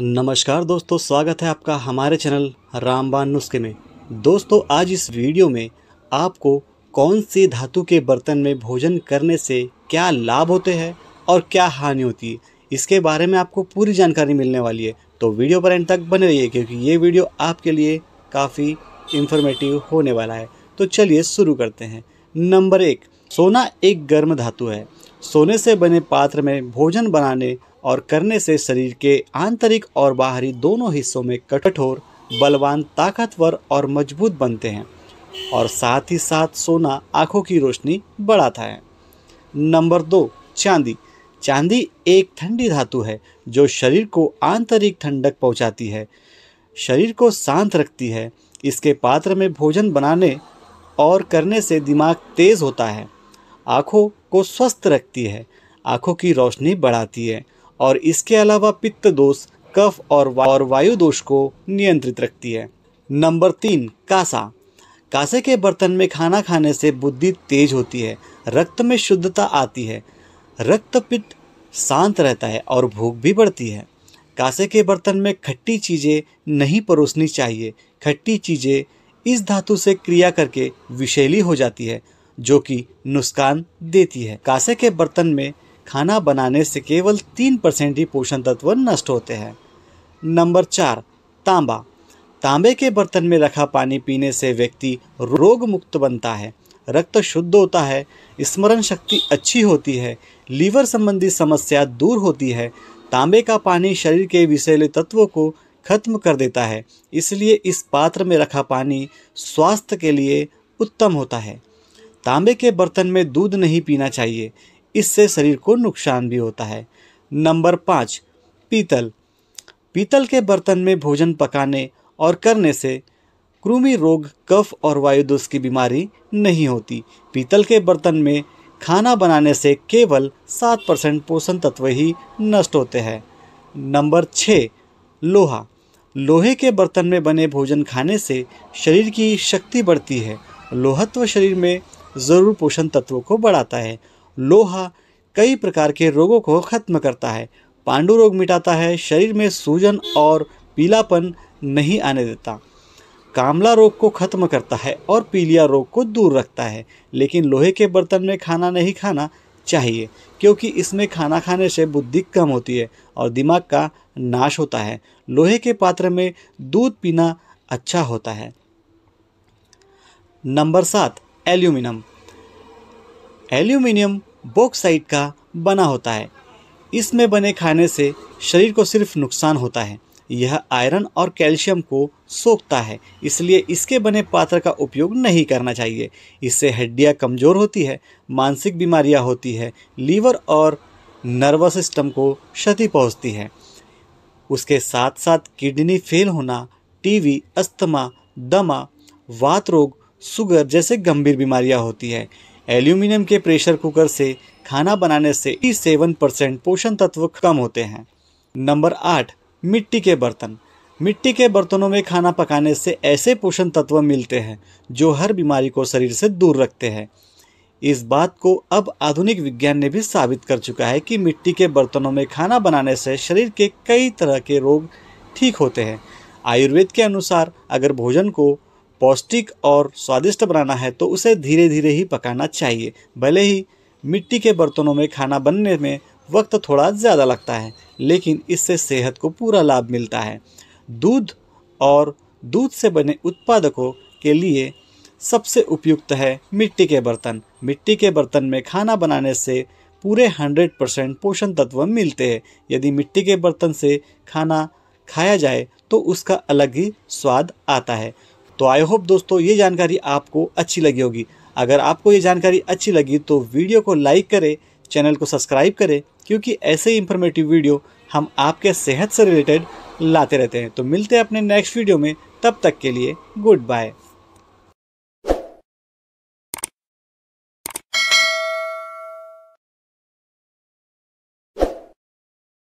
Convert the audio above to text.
नमस्कार दोस्तों स्वागत है आपका हमारे चैनल रामबान नुस्खे में दोस्तों आज इस वीडियो में आपको कौन से धातु के बर्तन में भोजन करने से क्या लाभ होते हैं और क्या हानि होती है इसके बारे में आपको पूरी जानकारी मिलने वाली है तो वीडियो पर एंड तक बने रहिए क्योंकि ये वीडियो आपके लिए काफ़ी इन्फॉर्मेटिव होने वाला है तो चलिए शुरू करते हैं नंबर एक सोना एक गर्म धातु है सोने से बने पात्र में भोजन बनाने और करने से शरीर के आंतरिक और बाहरी दोनों हिस्सों में कठोर बलवान ताकतवर और मजबूत बनते हैं और साथ ही साथ सोना आंखों की रोशनी बढ़ाता है नंबर दो चांदी चांदी एक ठंडी धातु है जो शरीर को आंतरिक ठंडक पहुंचाती है शरीर को शांत रखती है इसके पात्र में भोजन बनाने और करने से दिमाग तेज होता है आँखों को स्वस्थ रखती है आँखों की रोशनी बढ़ाती है और इसके अलावा पित्त दोष कफ और वा, और वायु दोष को नियंत्रित रखती है नंबर तीन कासा कासे के बर्तन में खाना खाने से बुद्धि तेज होती है रक्त में शुद्धता आती है रक्त पित्त शांत रहता है और भूख भी बढ़ती है कासे के बर्तन में खट्टी चीज़ें नहीं परोसनी चाहिए खट्टी चीज़ें इस धातु से क्रिया करके विषैली हो जाती है जो कि नुस्कान देती है कासे के बर्तन में खाना बनाने से केवल तीन परसेंट ही पोषण तत्व नष्ट होते हैं नंबर चार तांबा तांबे के बर्तन में रखा पानी पीने से व्यक्ति रोग मुक्त बनता है रक्त शुद्ध होता है स्मरण शक्ति अच्छी होती है लीवर संबंधी समस्या दूर होती है तांबे का पानी शरीर के विषैले तत्वों को खत्म कर देता है इसलिए इस पात्र में रखा पानी स्वास्थ्य के लिए उत्तम होता है तांबे के बर्तन में दूध नहीं पीना चाहिए इससे शरीर को नुकसान भी होता है नंबर पाँच पीतल पीतल के बर्तन में भोजन पकाने और करने से कृमि रोग कफ और वायुदोष की बीमारी नहीं होती पीतल के बर्तन में खाना बनाने से केवल सात परसेंट पोषण तत्व ही नष्ट होते हैं नंबर छः लोहा लोहे के बर्तन में बने भोजन खाने से शरीर की शक्ति बढ़ती है लोहत्व शरीर में ज़रूर पोषण तत्वों को बढ़ाता है लोहा कई प्रकार के रोगों को खत्म करता है पांडु रोग मिटाता है शरीर में सूजन और पीलापन नहीं आने देता कामला रोग को खत्म करता है और पीलिया रोग को दूर रखता है लेकिन लोहे के बर्तन में खाना नहीं खाना चाहिए क्योंकि इसमें खाना खाने से बुद्धि कम होती है और दिमाग का नाश होता है लोहे के पात्र में दूध पीना अच्छा होता है नंबर सात एल्यूमिनियम एल्यूमिनियम बॉक्साइट का बना होता है इसमें बने खाने से शरीर को सिर्फ नुकसान होता है यह आयरन और कैल्शियम को सोखता है इसलिए इसके बने पात्र का उपयोग नहीं करना चाहिए इससे हड्डियाँ कमज़ोर होती है मानसिक बीमारियाँ होती है लीवर और नर्वस सिस्टम को क्षति पहुंचती है उसके साथ साथ किडनी फेल होना टीवी अस्थमा दमा वात रोग शुगर जैसे गंभीर बीमारियां होती है एल्यूमिनियम के प्रेशर कुकर से खाना बनाने से सेवन परसेंट पोषण तत्व कम होते हैं नंबर आठ मिट्टी के बर्तन मिट्टी के बर्तनों में खाना पकाने से ऐसे पोषण तत्व मिलते हैं जो हर बीमारी को शरीर से दूर रखते हैं इस बात को अब आधुनिक विज्ञान ने भी साबित कर चुका है कि मिट्टी के बर्तनों में खाना बनाने से शरीर के कई तरह के रोग ठीक होते हैं आयुर्वेद के अनुसार अगर भोजन को पौष्टिक और स्वादिष्ट बनाना है तो उसे धीरे धीरे ही पकाना चाहिए भले ही मिट्टी के बर्तनों में खाना बनने में वक्त थोड़ा ज़्यादा लगता है लेकिन इससे सेहत को पूरा लाभ मिलता है दूध और दूध से बने उत्पादकों के लिए सबसे उपयुक्त है मिट्टी के बर्तन मिट्टी के बर्तन में खाना बनाने से पूरे 100 परसेंट पोषण तत्व मिलते हैं यदि मिट्टी के बर्तन से खाना खाया जाए तो उसका अलग ही स्वाद आता है तो आई होप दोस्तों ये जानकारी आपको अच्छी लगी होगी अगर आपको ये जानकारी अच्छी लगी तो वीडियो को लाइक करें चैनल को सब्सक्राइब करें क्योंकि ऐसे ही इंफॉर्मेटिव वीडियो हम आपके सेहत से रिलेटेड लाते रहते हैं तो मिलते हैं अपने नेक्स्ट वीडियो में तब तक के लिए गुड बाय